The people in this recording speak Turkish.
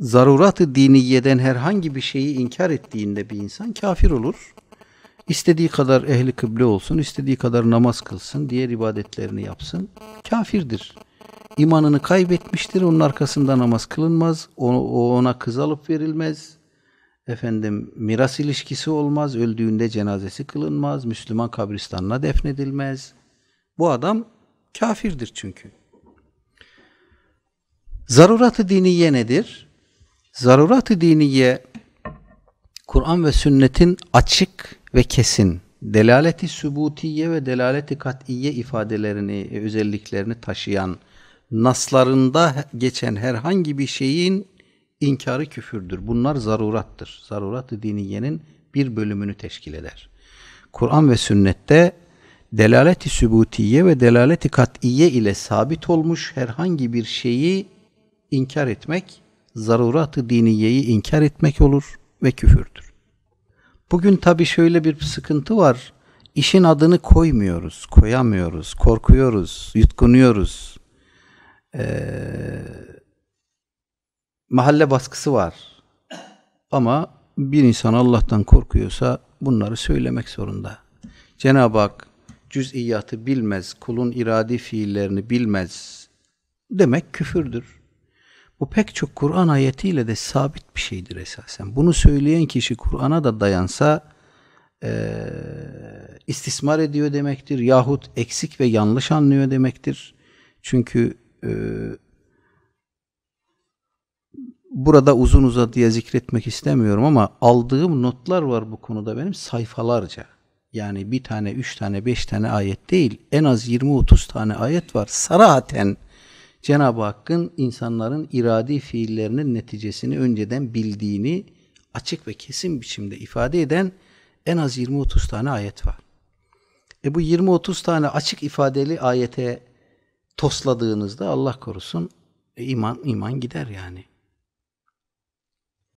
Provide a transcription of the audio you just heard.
zarurat-ı diniyeden herhangi bir şeyi inkar ettiğinde bir insan kafir olur. İstediği kadar ehli kıble olsun, istediği kadar namaz kılsın, diğer ibadetlerini yapsın. Kafirdir. İmanını kaybetmiştir. Onun arkasında namaz kılınmaz. O ona kız alıp verilmez. Efendim miras ilişkisi olmaz. Öldüğünde cenazesi kılınmaz. Müslüman kabristanına defnedilmez. Bu adam kafirdir çünkü. Zarurat-ı diniye nedir? zarurat-ı diniye Kur'an ve sünnetin açık ve kesin delaleti sübutiye ve delaleti kat'iye ifadelerini, e, özelliklerini taşıyan naslarında geçen herhangi bir şeyin inkarı küfürdür. Bunlar zarurattır. Zarurat-ı diniyenin bir bölümünü teşkil eder. Kur'an ve sünnette delaleti sübutiye ve delaleti kat'iye ile sabit olmuş herhangi bir şeyi inkar etmek zarurat-ı diniyeyi inkar etmek olur ve küfürdür. Bugün tabii şöyle bir sıkıntı var. İşin adını koymuyoruz, koyamıyoruz, korkuyoruz, yutkunuyoruz. Ee, mahalle baskısı var. Ama bir insan Allah'tan korkuyorsa bunları söylemek zorunda. Cenab-ı Hak cüz'iyatı bilmez, kulun iradi fiillerini bilmez demek küfürdür. Bu pek çok Kur'an ayetiyle de sabit bir şeydir esasen. Bunu söyleyen kişi Kur'an'a da dayansa e, istismar ediyor demektir. Yahut eksik ve yanlış anlıyor demektir. Çünkü e, burada uzun uzadıya zikretmek istemiyorum ama aldığım notlar var bu konuda benim sayfalarca. Yani bir tane, üç tane, beş tane ayet değil en az 20-30 tane ayet var. Sarahaten Cenab-ı Hakk'ın insanların iradi fiillerinin neticesini önceden bildiğini açık ve kesin biçimde ifade eden en az 20-30 tane ayet var. E bu 20-30 tane açık ifadeli ayete tosladığınızda Allah korusun e, iman iman gider yani.